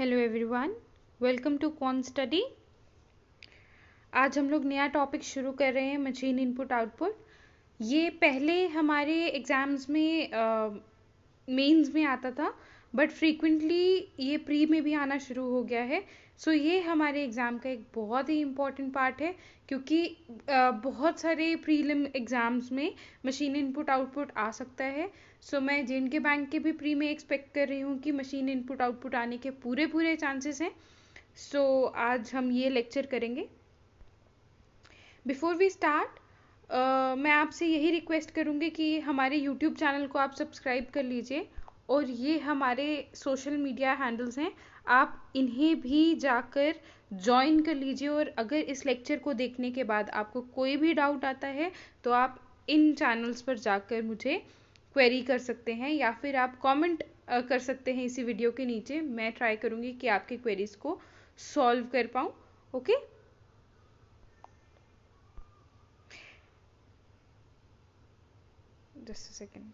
Hello everyone welcome to con study आज हम लोग नया टॉपिक शुरू कर रहे हैं मशीन इनपुट आउटपुट ये पहले हमारे एग्ज़ाम्स में मेंस uh, में आता था बट फ्रीक्वेंटली ये प्री में भी आना शुरू हो गया है सो so, ये हमारे एग्ज़ाम का एक बहुत ही इम्पॉर्टेंट पार्ट है क्योंकि बहुत सारे प्रीलिम एग्ज़ाम्स में मशीन इनपुट आउटपुट आ सकता है सो so, मैं जे बैंक के भी प्री में एक्सपेक्ट कर रही हूँ कि मशीन इनपुट आउटपुट आने के पूरे पूरे चांसेस हैं सो so, आज हम ये लेक्चर करेंगे बिफोर वी स्टार्ट मैं आपसे यही रिक्वेस्ट करूँगी कि हमारे यूट्यूब चैनल को आप सब्सक्राइब कर लीजिए और ये हमारे सोशल मीडिया हैंडल्स हैं आप इन्हें भी जाकर ज्वाइन कर लीजिए और अगर इस लेक्चर को देखने के बाद आपको कोई भी डाउट आता है तो आप इन चैनल्स पर जाकर मुझे क्वेरी कर सकते हैं या फिर आप कमेंट कर सकते हैं इसी वीडियो के नीचे मैं ट्राई करूँगी कि आपके क्वेरीज को सॉल्व कर पाऊँ ओके जस्ट सेकेंड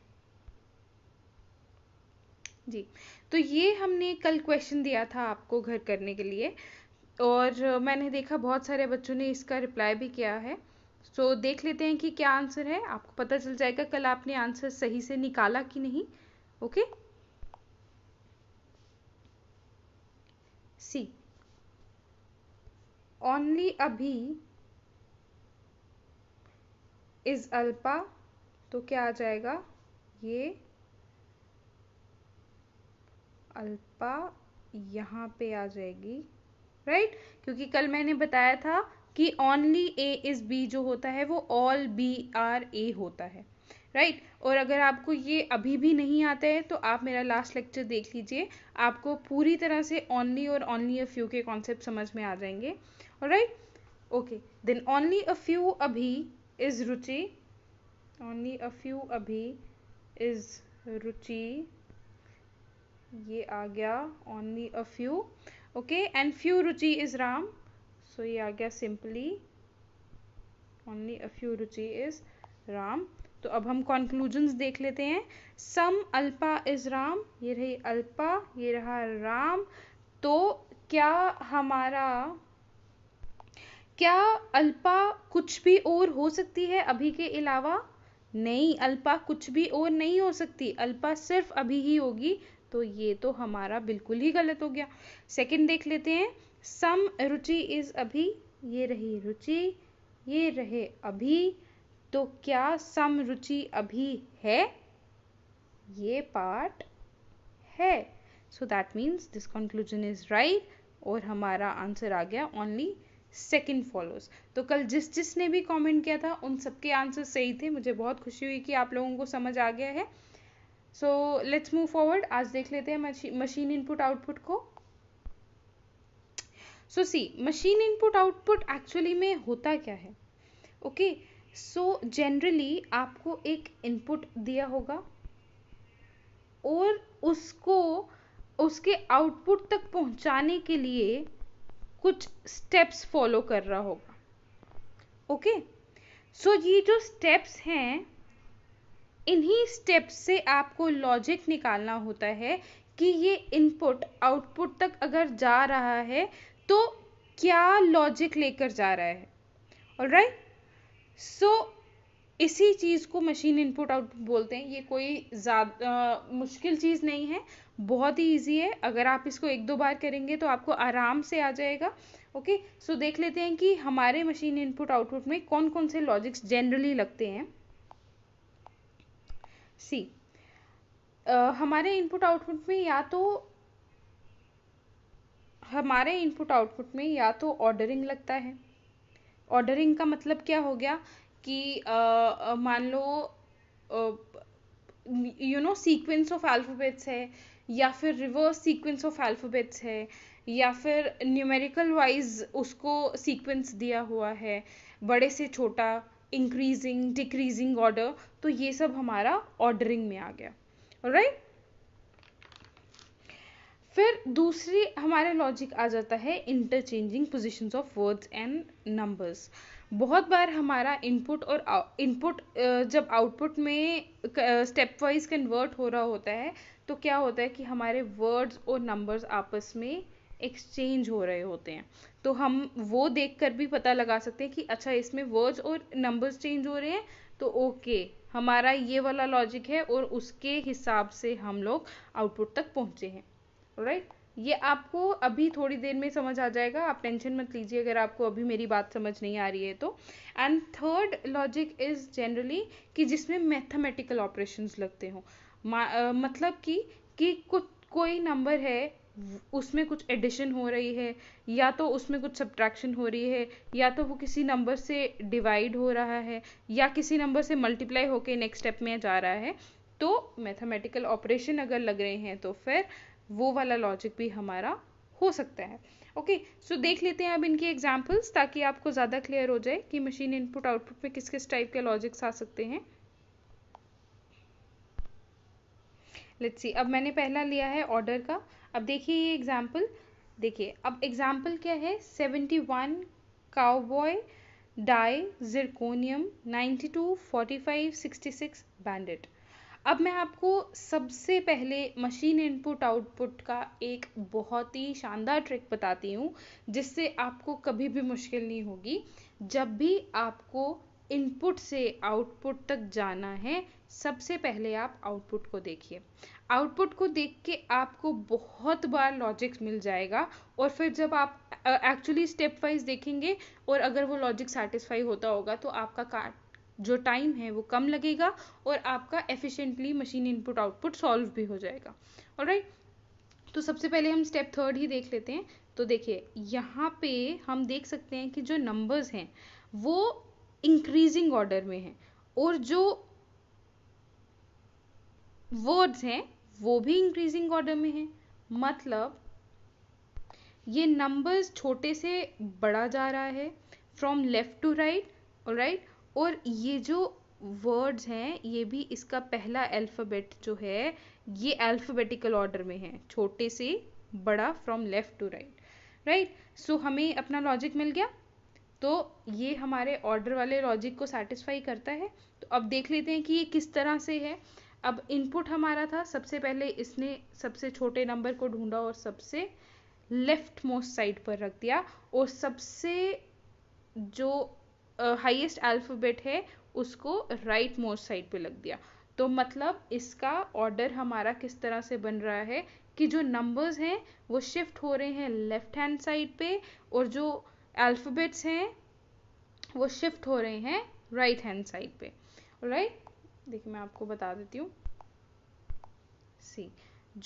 जी तो ये हमने कल क्वेश्चन दिया था आपको घर करने के लिए और मैंने देखा बहुत सारे बच्चों ने इसका रिप्लाई भी किया है सो so, देख लेते हैं कि क्या आंसर है आपको पता चल जाएगा कल आपने आंसर सही से निकाला कि नहीं okay see only Abhi is Alpa तो क्या आ जाएगा ये अल्पा यहाँ पे आ जाएगी राइट right? क्योंकि कल मैंने बताया था कि ओनली ए इज बी जो होता है वो ऑल बी आर ए होता है राइट right? और अगर आपको ये अभी भी नहीं आता है तो आप मेरा लास्ट लेक्चर देख लीजिए आपको पूरी तरह से ओनली और ओनली अ फ्यू के कॉन्सेप्ट समझ में आ जाएंगे और right okay then only a few Abhi is Ruchi only a few Abhi is Ruchi ये आ गया only a few okay and few Ruchi is Ram so ये आ गया simply only a few Ruchi is Ram तो अब हम कॉन्क्लूजन्स देख लेते हैं सम अल्पा इज राम ये रही अल्पा ये रहा राम तो क्या हमारा क्या अल्पा कुछ भी और हो सकती है अभी के अलावा नहीं अल्पा कुछ भी और नहीं हो सकती अल्पा सिर्फ अभी ही होगी तो ये तो हमारा बिल्कुल ही गलत हो गया सेकंड देख लेते हैं सम रुचि इज अभी ये रही रुचि ये रहे अभी तो क्या सम रुचि अभी है ये पार्ट है so that means this conclusion is right और हमारा आंसर आ गया ओनली सेकेंड फॉलोज तो कल जिस जिसने भी कमेंट किया था उन सबके आंसर सही थे मुझे बहुत खुशी हुई कि आप लोगों को समझ आ गया है सो लेट्स मूव फॉरवर्ड आज देख लेते हैं मशीन इनपुट आउटपुट को so see machine input output actually में होता क्या है ओके सो जनरली आपको एक इनपुट दिया होगा और उसको उसके आउटपुट तक पहुंचाने के लिए कुछ स्टेप्स फॉलो कर रहा होगा ओके okay? सो so, ये जो स्टेप्स हैं इन्हीं स्टेप से आपको लॉजिक निकालना होता है कि ये इनपुट आउटपुट तक अगर जा रहा है तो क्या लॉजिक लेकर जा रहा है और राइट सो इसी चीज़ को मशीन इनपुट आउटपुट बोलते हैं ये कोई ज़्यादा मुश्किल चीज़ नहीं है बहुत ही ईजी है अगर आप इसको एक दो बार करेंगे तो आपको आराम से आ जाएगा ओके सो देख लेते हैं कि हमारे मशीन इनपुट आउटपुट में कौन कौन से लॉजिक्स जनरली लगते हैं सी हमारे इनपुट आउटपुट में या तो हमारे इनपुट आउटपुट में या तो ऑर्डरिंग लगता है ऑर्डरिंग का मतलब क्या हो गया कि मान लो you know sequence of alphabets है या फिर रिवर्स सीक्वेंस ऑफ अल्फ़ाबेट्स है या फिर न्यूमेरिकल वाइज उसको सीक्वेंस दिया हुआ है बड़े से छोटा इंक्रीजिंग डिक्रीजिंग ऑर्डर तो ये सब हमारा ऑर्डरिंग में आ गया राइट फिर दूसरी हमारे लॉजिक आ जाता है interchanging position of words and numbers बहुत बार हमारा इनपुट और इनपुट जब आउटपुट में स्टेप वाइज कन्वर्ट हो रहा होता है तो क्या होता है कि हमारे वर्ड्स और नंबर्स आपस में एक्सचेंज हो रहे होते हैं तो हम वो देख कर भी पता लगा सकते हैं कि अच्छा इसमें वर्ड्स और नंबर्स चेंज हो रहे हैं तो ओके हमारा ये वाला लॉजिक है और उसके हिसाब से हम लोग आउटपुट तक पहुँचे हैं राइट ये आपको अभी थोड़ी देर में समझ आ जाएगा आप टेंशन मत लीजिए अगर आपको अभी मेरी बात समझ नहीं आ रही है तो and third logic is generally कि जिसमें मैथमेटिकल ऑपरेशंस लगते हों मतलब कि कि कुछ कोई नंबर है उसमें कुछ एडिशन हो रही है या तो उसमें कुछ सब्ट्रैक्शन हो रही है या तो वो किसी नंबर से डिवाइड हो रहा है या किसी नंबर से मल्टीप्लाई होकर नेक्स्ट स्टेप में जा रहा है तो मैथमेटिकल ऑपरेशन अगर लग रहे हैं तो फिर वो वाला लॉजिक भी हमारा हो सकता है ओके okay, सो so देख लेते हैं अब इनकी एग्जाम्पल्स ताकि आपको ज़्यादा क्लियर हो जाए कि मशीन इनपुट आउटपुट में किस किस टाइप के लॉजिक्स आ सकते हैं लेट्स सी अब मैंने पहला लिया है ऑर्डर का अब देखिए ये एग्जाम्पल देखिए अब एग्जाम्पल क्या है seventy one cowboy die zirconium ninety two forty five sixty six banded अब मैं आपको सबसे पहले मशीन इनपुट आउटपुट का एक बहुत ही शानदार ट्रिक बताती हूँ जिससे आपको कभी भी मुश्किल नहीं होगी जब भी आपको इनपुट से आउटपुट तक जाना है सबसे पहले आप आउटपुट को देखिए आउटपुट को देख के आपको बहुत बार लॉजिक मिल जाएगा और फिर जब आप एक्चुअली स्टेप वाइज देखेंगे और अगर वो लॉजिक सेटिस्फाई होता होगा तो आपका कार जो टाइम है वो कम लगेगा और आपका efficiently machine input output solve भी हो जाएगा और राइट तो सबसे पहले हम स्टेप थर्ड ही देख लेते हैं तो देखिए यहाँ पे हम देख सकते हैं कि जो नंबर्स हैं वो इंक्रीजिंग ऑर्डर में हैं और जो वर्ड्स हैं वो भी इंक्रीजिंग ऑर्डर में हैं मतलब ये नंबर्स छोटे से बड़ा जा रहा है from left to right right और ये जो वर्ड्स हैं ये भी इसका पहला अल्फ़ाबेट जो है ये अल्फ़ाबेटिकल ऑर्डर में है छोटे से बड़ा from left to right right so हमें अपना लॉजिक मिल गया तो ये हमारे ऑर्डर वाले लॉजिक को सेटिस्फाई करता है तो अब देख लेते हैं कि ये किस तरह से है अब इनपुट हमारा था सबसे पहले इसने सबसे छोटे नंबर को ढूंढा और सबसे लेफ्ट मोस्ट साइड पर रख दिया और सबसे जो हाईएस्ट uh, अल्फ़ाबेट है उसको राइट मोस्ट साइड पे लग दिया तो मतलब इसका ऑर्डर हमारा किस तरह से बन रहा है कि जो नंबर्स हैं वो शिफ्ट हो रहे हैं लेफ्ट हैंड साइड पे और जो अल्फ़ाबेट्स हैं वो शिफ्ट हो रहे हैं राइट हैंड साइड पे राइट देखिए मैं आपको बता देती हूँ सी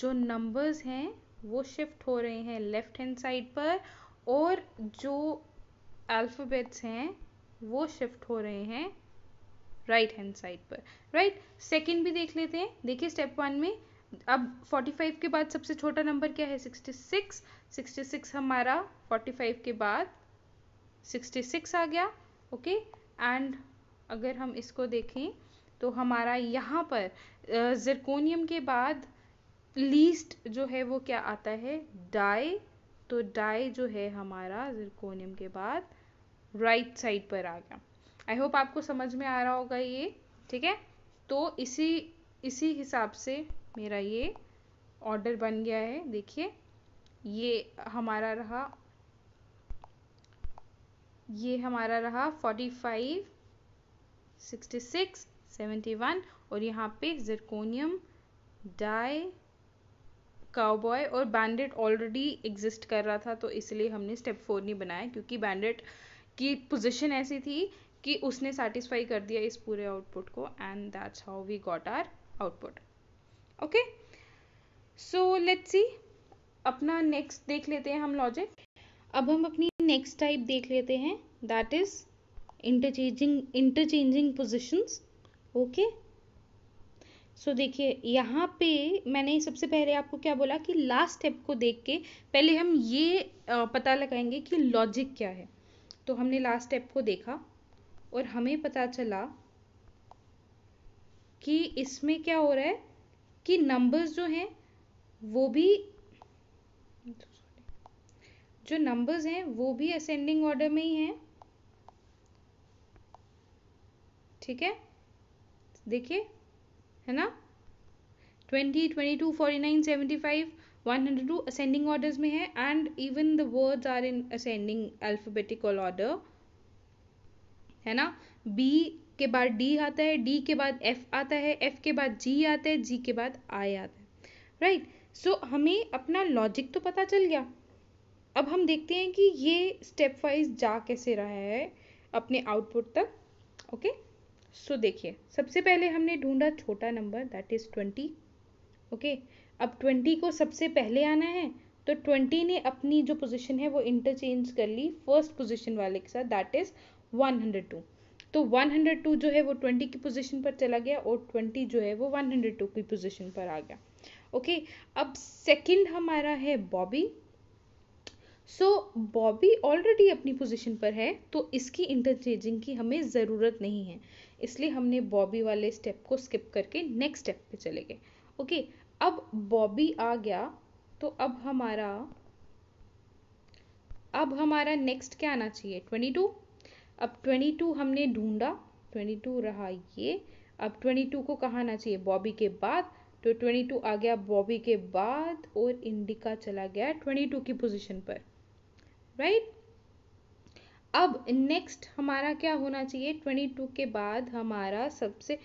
जो नंबर्स हैं वो शिफ्ट हो रहे हैं लेफ्ट हैंड साइड पर और जो अल्फ़ाबेट्स हैं वो शिफ्ट हो रहे हैं राइट हैंड साइड पर राइट right? सेकंड भी देख लेते हैं देखिए स्टेप वन में अब 45 के बाद सबसे छोटा नंबर क्या है 66 66 हमारा 45 के बाद 66 आ गया ओके okay? एंड अगर हम इसको देखें तो हमारा यहाँ पर ज़िरकोनियम के बाद लीस्ट जो है वो क्या आता है डाई तो डाई जो है हमारा ज़िरकोनियम के बाद राइट right साइड पर आ गया आई होप आपको समझ में आ रहा होगा ये ठीक है तो इसी इसी हिसाब से मेरा ये ऑर्डर बन गया है देखिए ये हमारा रहा ये हमारा रहा 45, 66, 71 और यहाँ पे जिरकोनियम डाई काउबॉय और बैंडेड ऑलरेडी एग्जिस्ट कर रहा था तो इसलिए हमने स्टेप फोर नहीं बनाया क्योंकि बैंडेड की पोजिशन ऐसी थी कि उसने सेटिस्फाई कर दिया इस पूरे आउटपुट को and that's how we got our output okay so let's see अपना नेक्स्ट देख लेते हैं हम लॉजिक अब हम अपनी नेक्स्ट टाइप देख लेते हैं that is interchanging interchanging positions okay so देखिए यहाँ पे मैंने सबसे पहले आपको क्या बोला कि लास्ट स्टेप को देख के पहले हम ये पता लगाएंगे कि लॉजिक क्या है तो हमने लास्ट स्टेप को देखा और हमें पता चला कि इसमें क्या हो रहा है कि नंबर्स जो हैं वो भी जो नंबर्स हैं वो भी असेंडिंग ऑर्डर में ही हैं ठीक है देखिए है ना twenty twenty two forty nine seventy five one hundred two ascending orders में है and even the words are in ascending alphabetical order है ना बी के बाद डी आता है डी के बाद एफ आता है एफ के बाद जी आता है जी के बाद आई आता है राइट right? सो so, हमें अपना लॉजिक तो पता चल गया अब हम देखते हैं कि ये स्टेप वाइज जा कैसे रहा है अपने आउटपुट तक ओके okay? सो देखिए सबसे पहले हमने ढूंढा छोटा number that is twenty okay अब ट्वेंटी को सबसे पहले आना है तो ट्वेंटी ने अपनी जो पोजीशन है वो इंटरचेंज कर ली फर्स्ट पोजीशन वाले के साथ that is one hundred two तो वन हंड्रेड टू जो है वो ट्वेंटी की पोजीशन पर चला गया और ट्वेंटी जो है वो वन हंड्रेड टू की पोजीशन पर आ गया ओके okay, अब सेकंड हमारा है बॉबी सो बॉबी ऑलरेडी अपनी पोजीशन पर है तो इसकी इंटरचेंजिंग की हमें ज़रूरत नहीं है इसलिए हमने बॉबी वाले स्टेप को स्किप करके नेक्स्ट स्टेप पे चले गए ओके अब बॉबी आ गया तो अब हमारा अब हमारा नेक्स्ट क्या आना चाहिए ट्वेंटी टू अब ट्वेंटी टू हमने ढूंढा ट्वेंटी टू रहा ये अब ट्वेंटी टू को कहाँ आना चाहिए बॉबी के बाद तो ट्वेंटी टू आ गया बॉबी के बाद और इंडिका चला गया ट्वेंटी टू की पोजीशन पर राइट right? अब नेक्स्ट हमारा क्या होना चाहिए ट्वेंटी टू के बाद हमारा सबसे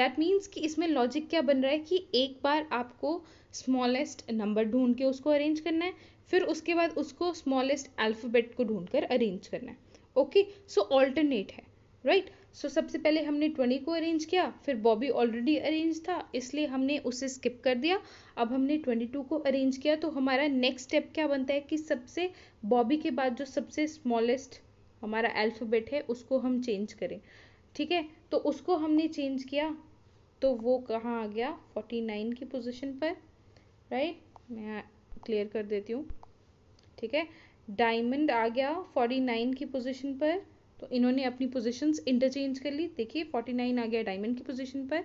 दैट मीन्स कि इसमें लॉजिक क्या बन रहा है कि एक बार आपको स्मॉलेस्ट नंबर ढूंढ के उसको अरेंज करना है फिर उसके बाद उसको स्मॉलेस्ट अल्फ़ाबेट को ढूंढ कर अरेंज करना है ओके सो ऑल्टरनेट है राइट right? सो so, सबसे पहले हमने ट्वेंटी को अरेंज किया फिर बॉबी ऑलरेडी अरेंज था इसलिए हमने उसे स्किप कर दिया अब हमने ट्वेंटी टू को अरेंज किया तो हमारा नेक्स्ट स्टेप क्या बनता है कि सबसे बॉबी के बाद जो सबसे स्मॉलेस्ट हमारा अल्फ़ाबेट है उसको हम चेंज करें ठीक है तो उसको हमने चेंज किया तो वो कहाँ आ गया फोर्टी नाइन की पोजीशन पर राइट मैं क्लियर कर देती हूँ ठीक है डायमंड आ गया फोर्टी नाइन की पोजीशन पर तो इन्होंने अपनी पोजीशंस इंटरचेंज कर ली देखिए फोर्टी नाइन आ गया डायमंड की पोजीशन पर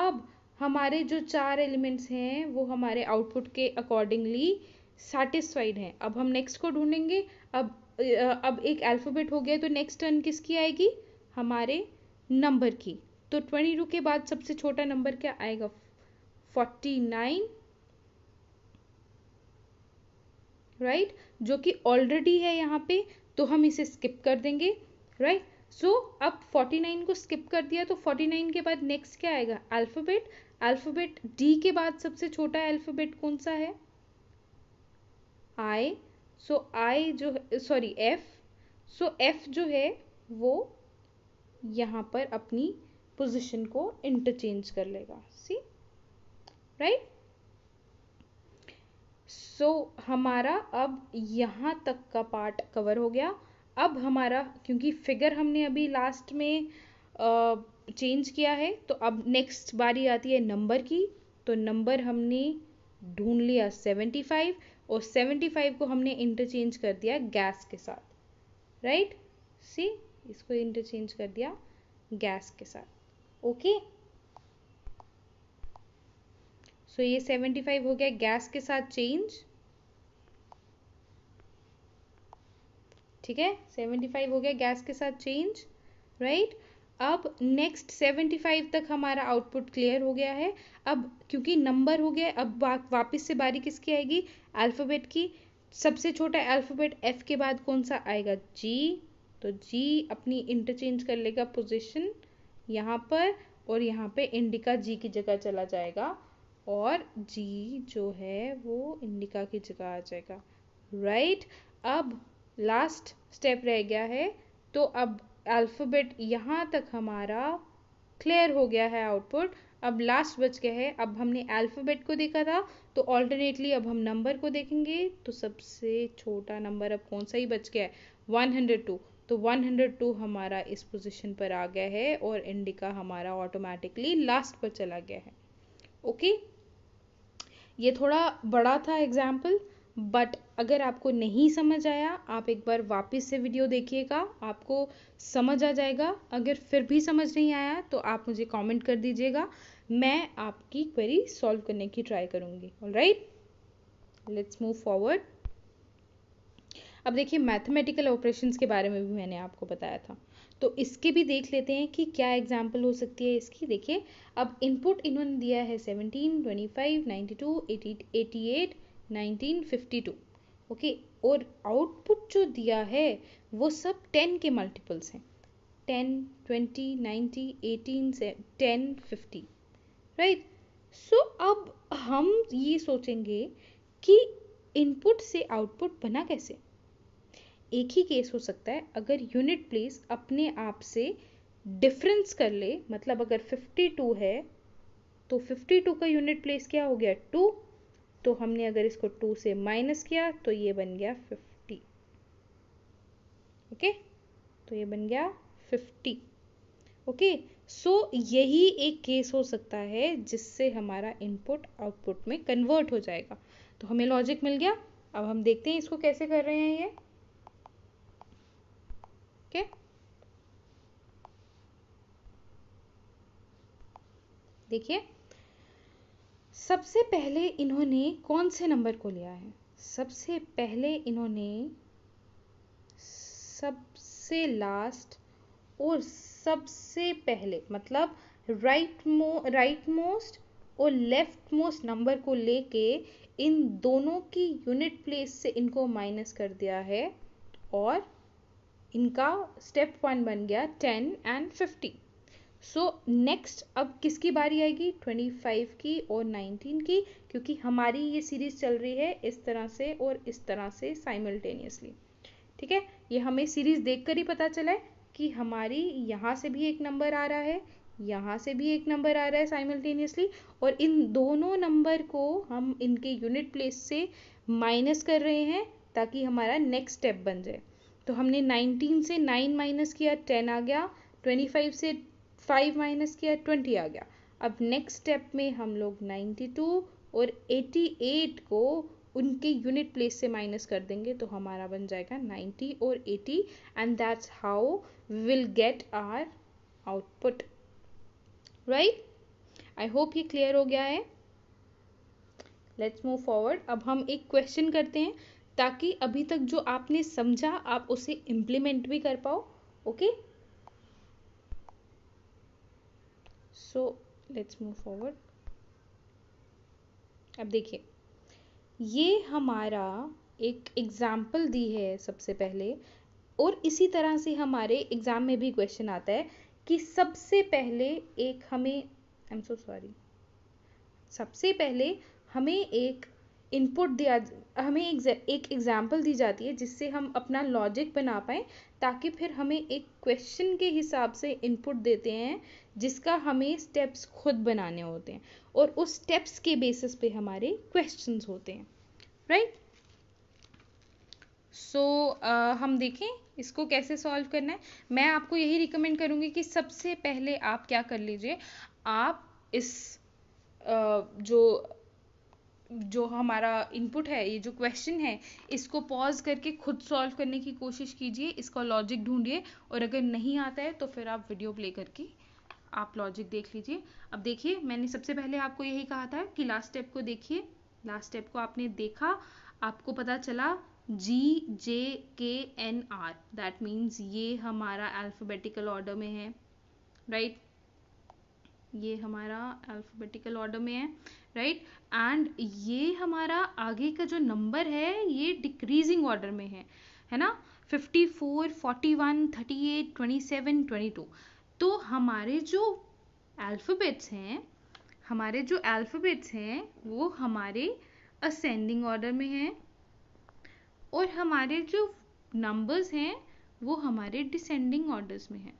अब हमारे जो चार एलिमेंट्स हैं वो हमारे आउटपुट के अकॉर्डिंगली सेटिस्फाइड हैं अब हम नेक्स्ट को ढूंढेंगे अब अब एक अल्फ़ाबेट हो गया तो नेक्स्ट टर्न किसकी आएगी हमारे नंबर की तो ट्वेंटी टू के बाद सबसे छोटा नंबर क्या आएगा फोर्टी नाइन राइट जो कि ऑलरेडी है यहाँ पे तो हम इसे स्किप कर देंगे राइट right? सो so, अब फोर्टी नाइन को स्किप कर दिया तो फोर्टी नाइन के बाद नेक्स्ट क्या आएगा अल्फ़ाबेट अल्फ़ाबेट डी के बाद सबसे छोटा अल्फ़ाबेट कौन सा है आई सो आई जो सॉरी एफ सो एफ जो है वो यहाँ पर अपनी पोजीशन को इंटरचेंज कर लेगा सी राइट सो हमारा अब यहाँ तक का पार्ट कवर हो गया अब हमारा क्योंकि फिगर हमने अभी लास्ट में चेंज uh, किया है तो अब नेक्स्ट बारी आती है नंबर की तो नंबर हमने ढूंढ लिया सेवेंटी फाइव और 75 को हमने इंटरचेंज कर दिया गैस के साथ राइट सी इसको इंटरचेंज कर दिया गैस के साथ ओके सो ये 75 हो गया गैस के साथ चेंज ठीक है 75 हो गया गैस के साथ चेंज राइट right? अब नेक्स्ट 75 तक हमारा आउटपुट क्लियर हो गया है अब क्योंकि नंबर हो गया अब वा, वापस से बारी किसकी आएगी अल्फ़ाबेट की सबसे छोटा अल्फ़ाबेट एफ के बाद कौन सा आएगा जी तो जी अपनी इंटरचेंज कर लेगा पोजीशन यहाँ पर और यहाँ पे इंडिका जी की जगह चला जाएगा और जी जो है वो इंडिका की जगह आ जाएगा राइट right? अब लास्ट स्टेप रह गया है तो अब अल्फ़ाबेट यहाँ तक हमारा क्लियर हो गया है आउटपुट अब लास्ट बच गया है अब हमने अल्फ़ाबेट को देखा था तो ऑल्टरनेटली अब हम नंबर को देखेंगे तो सबसे छोटा नंबर अब कौन सा ही बच गया है 102 तो 102 हमारा इस पोजीशन पर आ गया है और इंडिका हमारा ऑटोमेटिकली लास्ट पर चला गया है ओके ये थोड़ा बड़ा था एग्जाम्पल बट अगर आपको नहीं समझ आया आप एक बार वापस से वीडियो देखिएगा आपको समझ आ जाएगा अगर फिर भी समझ नहीं आया तो आप मुझे कमेंट कर दीजिएगा मैं आपकी क्वेरी सॉल्व करने की ट्राई करूंगी all right let's move forward अब देखिए मैथमेटिकल ऑपरेशंस के बारे में भी मैंने आपको बताया था तो इसके भी देख लेते हैं कि क्या एग्जाम्पल हो सकती है इसकी देखिए अब इनपुट इन्होंने दिया है seventeen twenty five ninety two eighty eighty eight 1952 okay और आउटपुट जो दिया है वो सब 10 के मल्टीपल्स हैं 10, 20, 90, 18, 10, 50 राइट सो अब हम ये सोचेंगे कि इनपुट से आउटपुट बना कैसे एक ही केस हो सकता है अगर यूनिट प्लेस अपने आप से डिफरेंस कर ले मतलब अगर 52 है तो 52 का यूनिट प्लेस क्या हो गया टू तो हमने अगर इसको टू से माइनस किया तो ये बन गया फिफ्टी ओके तो ये बन गया फिफ्टी ओके सो यही एक केस हो सकता है जिससे हमारा इनपुट आउटपुट में कन्वर्ट हो जाएगा तो हमें लॉजिक मिल गया अब हम देखते हैं इसको कैसे कर रहे हैं ये ओके देखिए सबसे पहले इन्होंने कौन से नंबर को लिया है सबसे पहले इन्होंने सबसे लास्ट और सबसे पहले मतलब राइट मो राइट मोस्ट और लेफ्ट मोस्ट नंबर को लेके इन दोनों की यूनिट प्लेस से इनको माइनस कर दिया है और इनका स्टेप वन बन गया ten and fifty so so, next अब किसकी बारी आएगी 25 की और 19 की क्योंकि हमारी ये सीरीज चल रही है इस तरह से और इस तरह से साइमल्टेनियसली ठीक है ये हमें सीरीज देखकर ही पता चला है कि हमारी यहाँ से भी एक नंबर आ रहा है यहाँ से भी एक नंबर आ रहा है साइमल्टेनियसली और इन दोनों नंबर को हम इनके यूनिट प्लेस से माइनस कर रहे हैं ताकि हमारा नेक्स्ट स्टेप बन जाए तो हमने 19 से 9 माइनस किया 10 आ गया 25 से फाइव माइनस किया ट्वेंटी आ गया अब नेक्स्ट स्टेप में हम लोग नाइन्टी टू और एटी एट को उनके यूनिट प्लेस से माइनस कर देंगे तो हमारा बन जाएगा नाइन्टी और eighty and that's how will get our output right I hope ये क्लियर हो गया है लेट्स मूव फॉरवर्ड अब हम एक क्वेश्चन करते हैं ताकि अभी तक जो आपने समझा आप उसे इम्प्लीमेंट भी कर पाओ okay okay? So let's move forward अब देखिए ये हमारा एक एग्ज़ाम्पल दी है सबसे पहले और इसी तरह से हमारे एग्ज़ाम में भी क्वेश्चन आता है कि सबसे पहले एक हमें आई एम सो सॉरी सबसे पहले हमें एक इनपुट दिया हमें एक एग्ज़ाम्पल दी जाती है जिससे हम अपना लॉजिक बना पाएँ ताकि फिर हमें एक क्वेश्चन के हिसाब से इनपुट देते हैं जिसका हमें स्टेप्स खुद बनाने होते हैं और उस स्टेप्स के बेसिस पे हमारे क्वेश्चंस होते हैं राइट सो so, uh, हम देखें इसको कैसे सॉल्व करना है मैं आपको यही रिकमेंड करूँगी कि सबसे पहले आप क्या कर लीजिए आप इस uh, जो जो हमारा इनपुट है ये जो क्वेश्चन है इसको पॉज करके खुद सॉल्व करने की कोशिश कीजिए इसका लॉजिक ढूंढिए और अगर नहीं आता है तो फिर आप वीडियो प्ले करके आप लॉजिक देख लीजिए अब देखिए मैंने सबसे पहले आपको यही कहा था कि लास्ट स्टेप को देखिए लास्ट स्टेप को आपने देखा आपको पता चला जी जे के एन आर दैट मीन्स ये हमारा अल्फ़ाबेटिकल ऑर्डर में है राइट right? ये हमारा अल्फ़ाबेटिकल ऑर्डर में है राइट एंड ये हमारा आगे का जो नंबर है ये डिक्रीजिंग ऑर्डर में है है ना 54, 41, 38, 27, 22 तो हमारे जो अल्फ़ाबेट्स हैं हमारे जो अल्फ़ाबेट्स हैं वो हमारे असेंडिंग ऑर्डर में हैं और हमारे जो नंबर्स हैं वो हमारे डिसेंडिंग ऑर्डर्स में हैं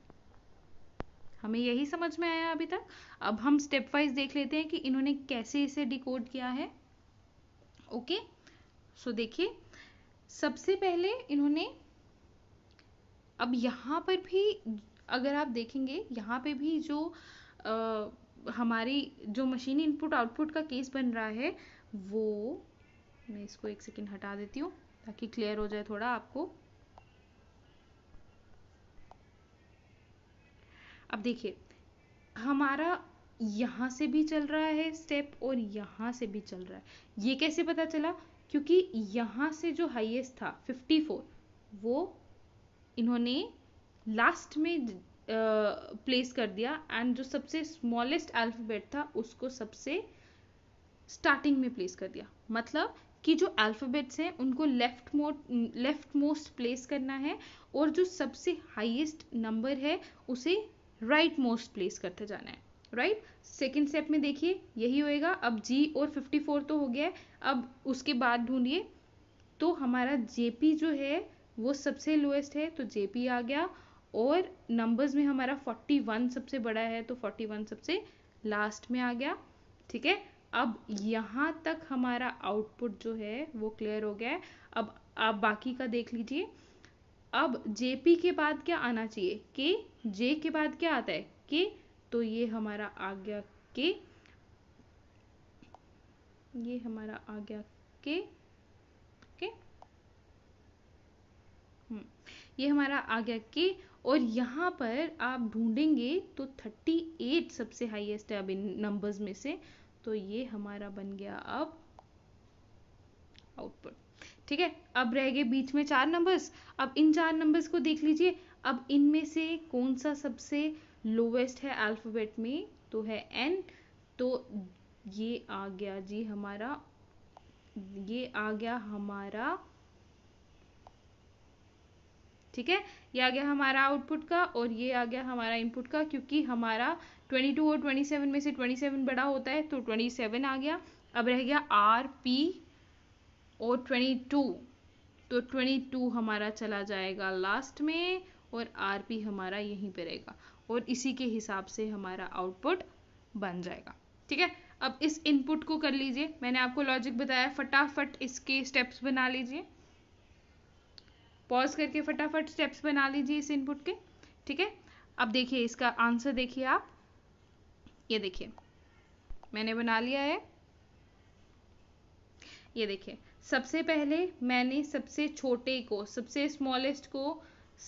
हमें यही समझ में आया अभी तक अब हम स्टेप वाइज देख लेते हैं कि इन्होंने कैसे इसे डिकोड किया है ओके सो देखिए सबसे पहले इन्होंने अब यहाँ पर भी अगर आप देखेंगे यहाँ पे भी जो आ, हमारी जो मशीन इनपुट आउटपुट का केस बन रहा है वो मैं इसको एक सेकेंड हटा देती हूँ ताकि क्लियर हो जाए थोड़ा आपको अब देखिए हमारा यहाँ से भी चल रहा है स्टेप और यहाँ से भी चल रहा है ये कैसे पता चला क्योंकि यहाँ से जो हाईएस्ट था 54 वो इन्होंने लास्ट में प्लेस कर दिया एंड जो सबसे स्मॉलेस्ट अल्फ़ाबेट था उसको सबसे स्टार्टिंग में प्लेस कर दिया मतलब कि जो अल्फ़ाबेट्स हैं उनको left most left most place करना है और जो सबसे हाईएस्ट नंबर है उसे राइट मोस्ट प्लेस करते जाना है राइट सेकेंड स्टेप में देखिए यही होएगा अब जी और 54 तो हो गया है अब उसके बाद ढूंढिए तो हमारा जेपी जो है वो सबसे लोएस्ट है तो जेपी आ गया और नंबर्स में हमारा 41 सबसे बड़ा है तो 41 सबसे लास्ट में आ गया ठीक है अब यहाँ तक हमारा आउटपुट जो है वो क्लियर हो गया है अब आप बाकी का देख लीजिए अब जेपी के बाद क्या आना चाहिए के जे के बाद क्या आता है के तो ये हमारा आ गया के ये हमारा आ गया के के हम्म, ये हमारा आ गया के और यहाँ पर आप ढूंढेंगे तो 38 सबसे हाईएस्ट है अब इन नंबर्स में से तो ये हमारा बन गया अब आउटपुट ठीक है अब रह गए बीच में चार नंबर्स अब इन चार नंबर्स को देख लीजिए अब इनमें से कौन सा सबसे लोवेस्ट है अल्फ़ाबेट में तो है एन तो ये आ गया जी हमारा ये आ गया हमारा ठीक है ये आ गया हमारा आउटपुट का और ये आ गया हमारा इनपुट का क्योंकि हमारा 22 और 27 में से 27 बड़ा होता है तो 27 आ गया अब रह गया आर पी और 22 तो 22 हमारा चला जाएगा लास्ट में और आर पी हमारा यहीं पर रहेगा और इसी के हिसाब से हमारा आउटपुट बन जाएगा ठीक है अब इस इनपुट को कर लीजिए मैंने आपको लॉजिक बताया फटाफट इसके स्टेप्स बना लीजिए पॉज करके फटाफट स्टेप्स बना लीजिए इस इनपुट के ठीक है अब देखिए इसका आंसर देखिए आप ये देखिए मैंने बना लिया है ये देखिए सबसे पहले मैंने सबसे छोटे को सबसे स्मॉलेस्ट को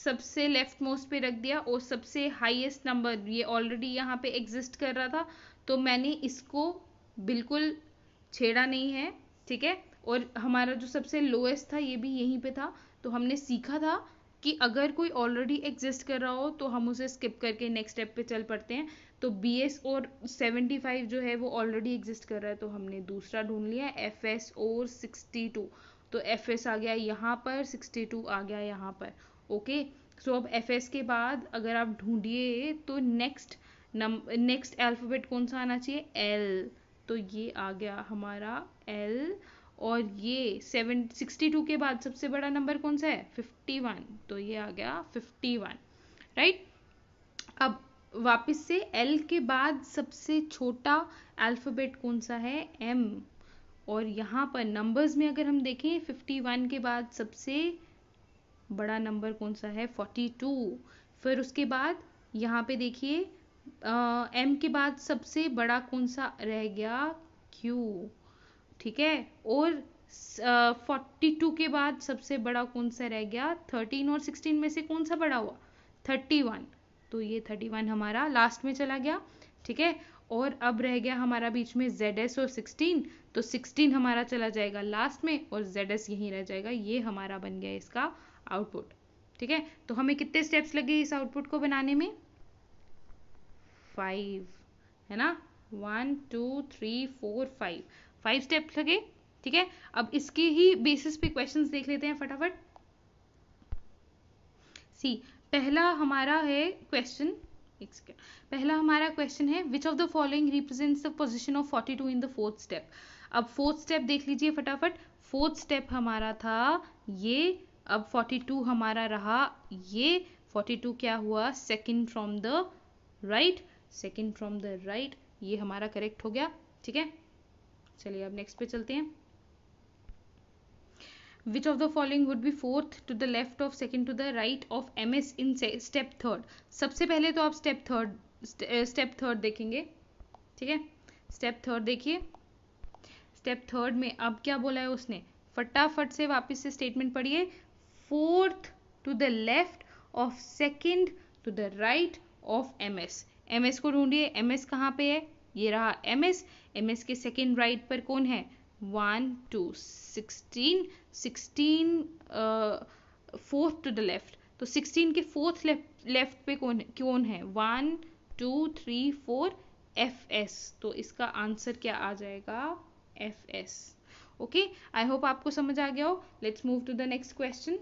सबसे लेफ्ट मोस्ट पे रख दिया और सबसे हाईएस्ट नंबर ये ऑलरेडी यहाँ पे एग्जिस्ट कर रहा था तो मैंने इसको बिल्कुल छेड़ा नहीं है ठीक है और हमारा जो सबसे लोएस्ट था ये भी यहीं पे था तो हमने सीखा था कि अगर कोई ऑलरेडी एग्जिस्ट कर रहा हो तो हम उसे स्किप करके नेक्स्ट स्टेप पे चल पड़ते हैं तो बी एस और सेवेंटी फाइव जो है वो ऑलरेडी एग्जिस्ट कर रहा है तो हमने दूसरा ढूंढ लिया एफ एस और सिक्सटी टू तो एफ एस आ गया यहाँ पर सिक्सटी टू आ गया यहाँ पर ओके सो so, अब एफ एस के बाद अगर आप ढूंढिए तो नेक्स्ट नम नेक्स्ट अल्फ़ाबेट कौन सा आना चाहिए एल तो ये आ गया हमारा एल और ये सेवन सिक्सटी टू के बाद सबसे बड़ा नंबर कौन सा है फिफ्टी वन तो ये आ गया फिफ्टी वन राइट अब वापस से एल के बाद सबसे छोटा अल्फ़ाबेट कौन सा है एम और यहाँ पर नंबर्स में अगर हम देखें 51 के बाद सबसे बड़ा नंबर कौन सा है 42 फिर उसके बाद यहाँ पे देखिए एम के बाद सबसे बड़ा कौन सा रह गया क्यू ठीक है और फोर्टी uh, टू के बाद सबसे बड़ा कौन सा रह गया थर्टीन और सिक्सटीन में से कौन सा बड़ा हुआ थर्टी वन तो ये थर्टी वन हमारा लास्ट में चला गया ठीक है और अब रह गया हमारा बीच में जेड एस और सिक्सटीन तो सिक्सटीन हमारा चला जाएगा लास्ट में और जेड एस यहीं रह जाएगा ये हमारा बन गया इसका आउटपुट ठीक है तो हमें कितने स्टेप्स लगे इस आउटपुट को बनाने में फाइव है ना one two three four five five steps लगे ठीक है अब इसके ही बेसिस पे क्वेश्चंस देख लेते हैं फटाफट सी पहला हमारा है क्वेश्चन पहला हमारा क्वेश्चन है which of the following represents the position of 42 in the fourth step अब फोर्थ स्टेप देख लीजिए फटाफट फोर्थ स्टेप हमारा था ये अब 42 हमारा रहा ये 42 क्या हुआ second from the right second from the right ये हमारा करेक्ट हो गया ठीक है चलिए अब नेक्स्ट पे चलते हैं which of the following would be fourth to the left of second to the right of M S in step third सबसे पहले तो आप स्टेप थर्ड स्टेप थर्ड देखेंगे ठीक है स्टेप थर्ड देखिए स्टेप थर्ड में अब क्या बोला है उसने फटाफट से वापस से स्टेटमेंट पढ़िए fourth to the left of second to the right of M S M S को ढूंढिए एम एस कहाँ पे है ये रहा एम एस एम एस के सेकेंड राइट पर कौन है 1 2 16 16 फोर्थ टू द लेफ्ट तो सिक्सटीन के फोर्थ लेफ्ट पे कौन कौन है one two three four F S तो इसका आंसर क्या आ जाएगा F S okay I hope आपको समझ आ गया हो let's move to the next question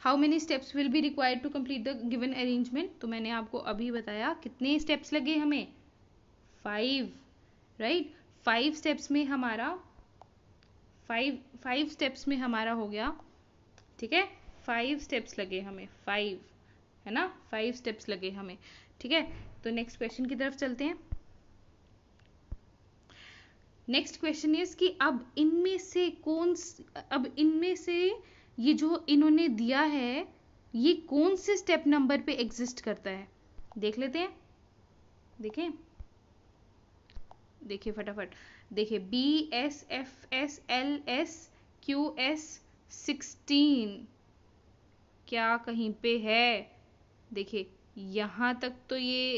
how many steps will be required to complete the given arrangement तो मैंने आपको अभी बताया कितने स्टेप्स लगे हमें फाइव राइट फाइव स्टेप्स में हमारा फाइव फाइव स्टेप्स में हमारा हो गया ठीक है फाइव स्टेप्स लगे हमें फाइव है ना फाइव स्टेप्स लगे हमें ठीक है तो नेक्स्ट क्वेश्चन की तरफ चलते हैं नेक्स्ट क्वेश्चन इज कि अब इनमें से कौन अब इनमें से ये जो इन्होंने दिया है ये कौन से स्टेप नंबर पे एग्जिस्ट करता है देख लेते हैं देखें देखिए फटाफट देखिए B S F S L S Q S sixteen क्या कहीं पे है देखिए यहाँ तक तो ये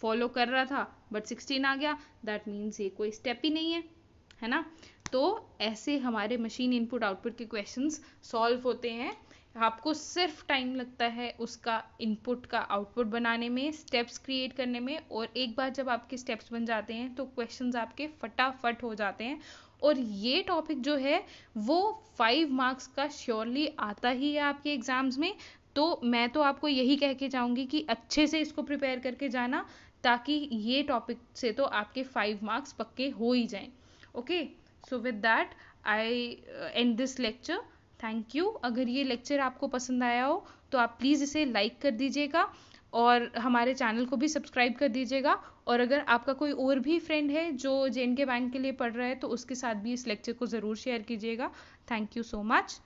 फॉलो कर रहा था बट सिक्सटीन आ गया दैट मीन्स ये कोई स्टेप ही नहीं है है ना तो ऐसे हमारे मशीन इनपुट आउटपुट के क्वेश्चंस सॉल्व होते हैं आपको सिर्फ टाइम लगता है उसका इनपुट का आउटपुट बनाने में स्टेप्स क्रिएट करने में और एक बार जब आपके स्टेप्स बन जाते हैं तो क्वेश्चंस आपके फटाफट हो जाते हैं और ये टॉपिक जो है वो फाइव मार्क्स का श्योरली आता ही है आपके एग्ज़ाम्स में तो मैं तो आपको यही कह के जाऊंगी कि अच्छे से इसको प्रिपेयर करके जाना ताकि ये टॉपिक से तो आपके फाइव मार्क्स पक्के हो ही जाएं okay so with that I end this lecture thank you अगर ये लेक्चर आपको पसंद आया हो तो आप प्लीज़ इसे लाइक कर दीजिएगा और हमारे चैनल को भी सब्सक्राइब कर दीजिएगा और अगर आपका कोई और भी फ्रेंड है जो जे के बैंक के लिए पढ़ रहा है तो उसके साथ भी इस लेक्चर को ज़रूर शेयर कीजिएगा थैंक यू सो मच